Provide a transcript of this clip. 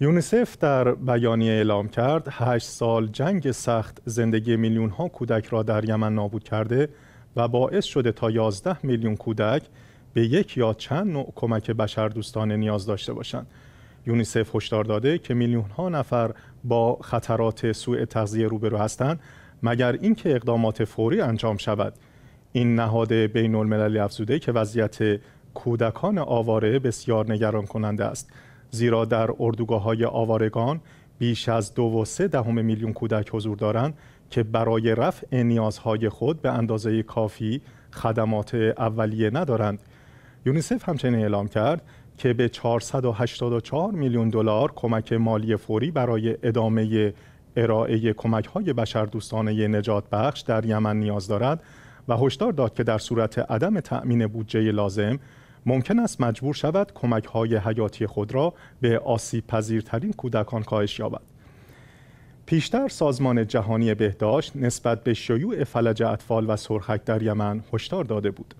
یونیسف در بیانیه اعلام کرد هشت سال جنگ سخت زندگی میلیون ها کودک را در یمن نابود کرده و باعث شده تا 11 میلیون کودک به یک یا چند نوع کمک دوستانه نیاز داشته باشند. یونیسف هشدار داده که میلیون ها نفر با خطرات سوء تغذیه روبرو هستند مگر اینکه اقدامات فوری انجام شود این نهاد بین المللی افزوده که وضعیت کودکان آواره بسیار نگران کننده است زیرا در اردوگاه های آوارگان بیش از دو و سه دهم میلیون کودک حضور دارند که برای رفع نیازهای خود به اندازه کافی خدمات اولیه ندارند. یونیسف همچنین اعلام کرد که به 484 میلیون دلار کمک مالی فوری برای ادامه ارائه کمک های بشردوستانه نجات بخش در یمن نیاز دارد و هشدار داد که در صورت عدم تأمین بودجه لازم ممکن است مجبور شود کمک های حیاتی خود را به آسیب کودکان کاهش یابد. پیشتر سازمان جهانی بهداشت نسبت به شیوع فلج اطفال و سرخک در یمن هشدار داده بود.